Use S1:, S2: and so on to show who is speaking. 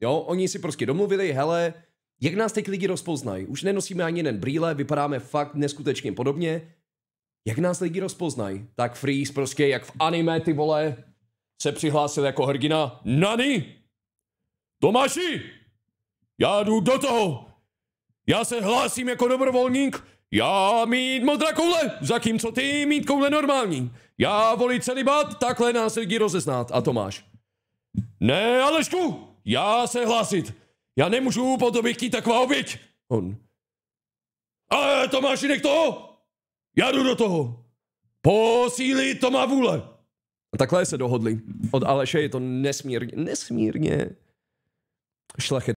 S1: Jo, oni si prostě domluvili, hele, jak nás teď lidi rozpoznají? Už nenosíme ani jeden brýle, vypadáme fakt neskutečně podobně. Jak nás lidi rozpoznají? Tak Freeze prostě jak v anime, ty vole, se
S2: přihlásil jako hrdina.
S1: Nani!
S2: Tomáši! Já jdu do toho! Já se hlásím jako dobrovolník! Já mít modrá koule, zatímco ty mít koule normální. Já volit celibát, takhle nás lidi rozeznát. A Tomáš. Ne, Alešku! Já se hlásit. Já nemůžu, po tobě chtít taková oběť. On. Ale jinak to? Já jdu do toho. Posílí to má vůle.
S3: A takhle se dohodli. Od Aleše je to nesmírně, nesmírně
S4: šlechet.